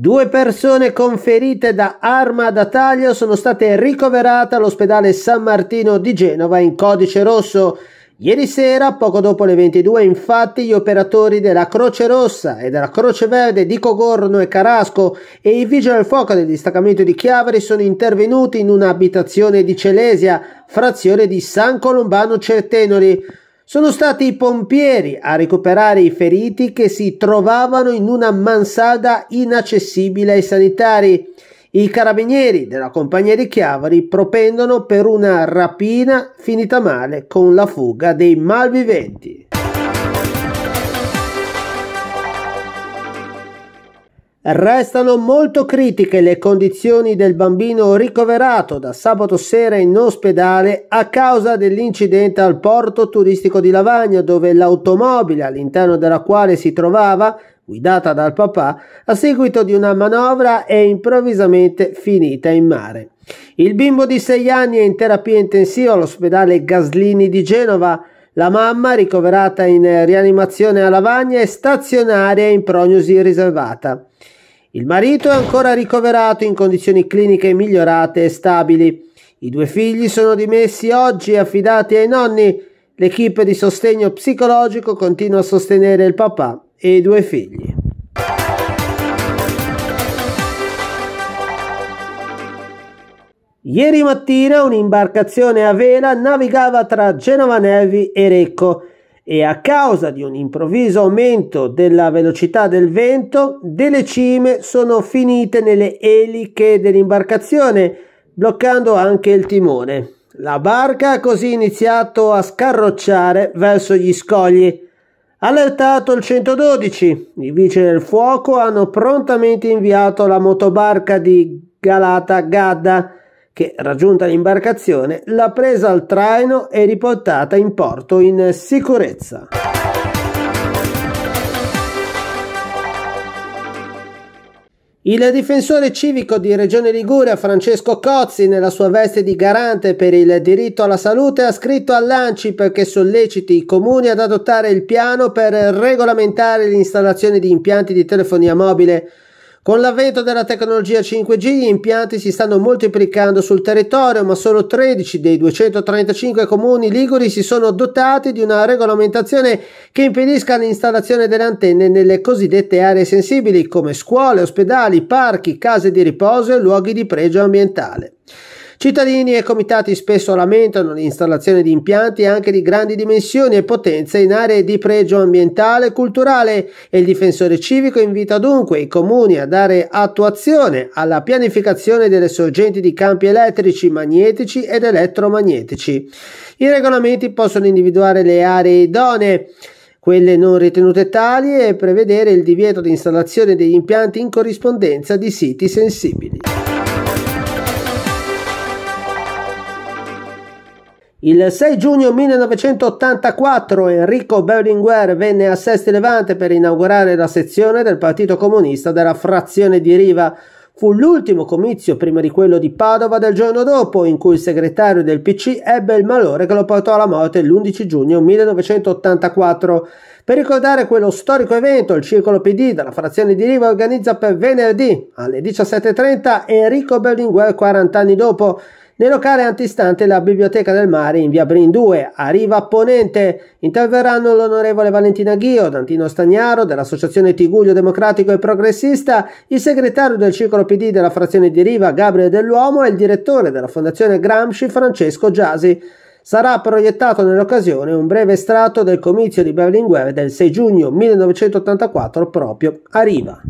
Due persone conferite da arma da taglio sono state ricoverate all'ospedale San Martino di Genova in codice rosso. Ieri sera, poco dopo le 22, infatti, gli operatori della Croce Rossa e della Croce Verde di Cogorno e Carasco e i vigili del fuoco del distaccamento di Chiavari sono intervenuti in un'abitazione di Celesia, frazione di San Colombano Certenoli. Sono stati i pompieri a recuperare i feriti che si trovavano in una mansada inaccessibile ai sanitari. I carabinieri della compagnia di Chiavari propendono per una rapina finita male con la fuga dei malviventi. Restano molto critiche le condizioni del bambino ricoverato da sabato sera in ospedale a causa dell'incidente al porto turistico di Lavagna dove l'automobile all'interno della quale si trovava, guidata dal papà, a seguito di una manovra è improvvisamente finita in mare. Il bimbo di 6 anni è in terapia intensiva all'ospedale Gaslini di Genova. La mamma, ricoverata in rianimazione a Lavagna, è stazionaria in prognosi riservata. Il marito è ancora ricoverato in condizioni cliniche migliorate e stabili. I due figli sono dimessi oggi e affidati ai nonni. L'equipe di sostegno psicologico continua a sostenere il papà e i due figli. Ieri mattina un'imbarcazione a vela navigava tra Genova Nevi e Recco e a causa di un improvviso aumento della velocità del vento, delle cime sono finite nelle eliche dell'imbarcazione, bloccando anche il timone. La barca ha così iniziato a scarrocciare verso gli scogli. Allertato il 112, i vice del fuoco hanno prontamente inviato la motobarca di Galata Gadda che, raggiunta l'imbarcazione, l'ha presa al traino e riportata in porto in sicurezza. Il difensore civico di Regione Liguria Francesco Cozzi, nella sua veste di garante per il diritto alla salute, ha scritto all'ANCI perché solleciti i comuni ad adottare il piano per regolamentare l'installazione di impianti di telefonia mobile con l'avvento della tecnologia 5G gli impianti si stanno moltiplicando sul territorio, ma solo 13 dei 235 comuni liguri si sono dotati di una regolamentazione che impedisca l'installazione delle antenne nelle cosiddette aree sensibili come scuole, ospedali, parchi, case di riposo e luoghi di pregio ambientale. Cittadini e comitati spesso lamentano l'installazione di impianti anche di grandi dimensioni e potenze in aree di pregio ambientale e culturale e il difensore civico invita dunque i comuni a dare attuazione alla pianificazione delle sorgenti di campi elettrici, magnetici ed elettromagnetici. I regolamenti possono individuare le aree idonee quelle non ritenute tali e prevedere il divieto di installazione degli impianti in corrispondenza di siti sensibili. Il 6 giugno 1984 Enrico Berlinguer venne a Sesti Levante per inaugurare la sezione del Partito Comunista della frazione di Riva. Fu l'ultimo comizio prima di quello di Padova del giorno dopo, in cui il segretario del PC ebbe il malore che lo portò alla morte l'11 giugno 1984. Per ricordare quello storico evento, il Circolo PD della frazione di Riva organizza per venerdì alle 17.30 Enrico Berlinguer 40 anni dopo nel locale antistante la Biblioteca del Mare in via Brin 2, a Riva Ponente, interverranno l'onorevole Valentina Ghio, Dantino Stagnaro dell'Associazione Tiguglio Democratico e Progressista, il segretario del circolo PD della frazione di Riva Gabriele Dell'Uomo e il direttore della Fondazione Gramsci Francesco Giasi. Sarà proiettato nell'occasione un breve estratto del comizio di Berlinguer del 6 giugno 1984 proprio a Riva.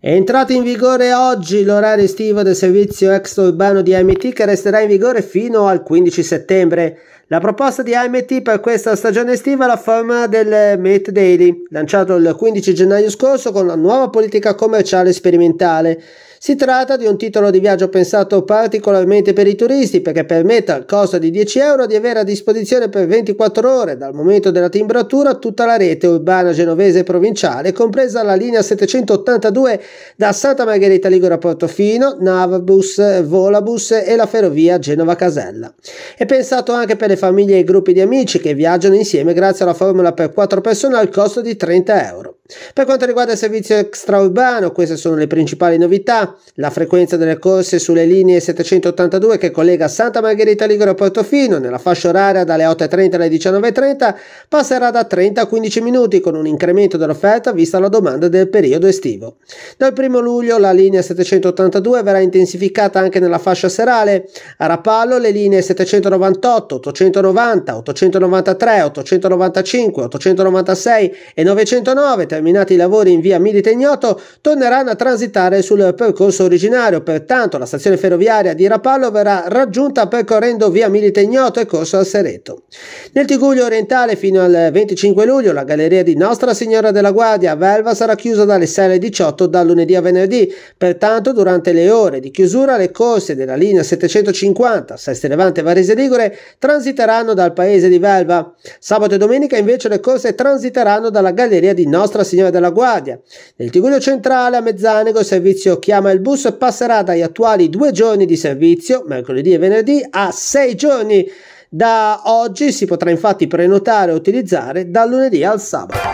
È entrato in vigore oggi l'orario estivo del servizio extraurbano di MT che resterà in vigore fino al 15 settembre. La proposta di IMT per questa stagione estiva è la forma del Met Daily, lanciato il 15 gennaio scorso con la nuova politica commerciale sperimentale. Si tratta di un titolo di viaggio pensato particolarmente per i turisti perché permette al costo di 10 euro di avere a disposizione per 24 ore dal momento della timbratura tutta la rete urbana genovese e provinciale, compresa la linea 782 da Santa Margherita Ligure a Portofino, Navabus, Volabus e la ferrovia Genova Casella. È pensato anche per le famiglie e gruppi di amici che viaggiano insieme grazie alla formula per 4 persone al costo di 30 euro. Per quanto riguarda il servizio extraurbano, queste sono le principali novità. La frequenza delle corse sulle linee 782 che collega Santa Margherita Ligure a Portofino nella fascia oraria dalle 8.30 alle 19.30 passerà da 30 a 15 minuti con un incremento dell'offerta vista la domanda del periodo estivo. Dal 1 luglio la linea 782 verrà intensificata anche nella fascia serale. A Rapallo le linee 798, 890, 893, 895, 896 e 909 terminati i lavori in via Milite Ignoto, torneranno a transitare sul percorso originario. Pertanto la stazione ferroviaria di Rapallo verrà raggiunta percorrendo via Milite Ignoto e corso al Sereto. Nel Tiguglio orientale fino al 25 luglio la galleria di Nostra Signora della Guardia a Velva sarà chiusa dalle 6 alle 18 da lunedì a venerdì. Pertanto durante le ore di chiusura le corse della linea 750 Seste Levante Varese Ligure transiteranno dal paese di Velva. Sabato e domenica invece le corse transiteranno dalla galleria di Nostra Signora Signore della Guardia. Nel Tigurio centrale a Mezzanego il servizio chiama il bus passerà dagli attuali due giorni di servizio, mercoledì e venerdì, a sei giorni. Da oggi si potrà infatti prenotare e utilizzare dal lunedì al sabato.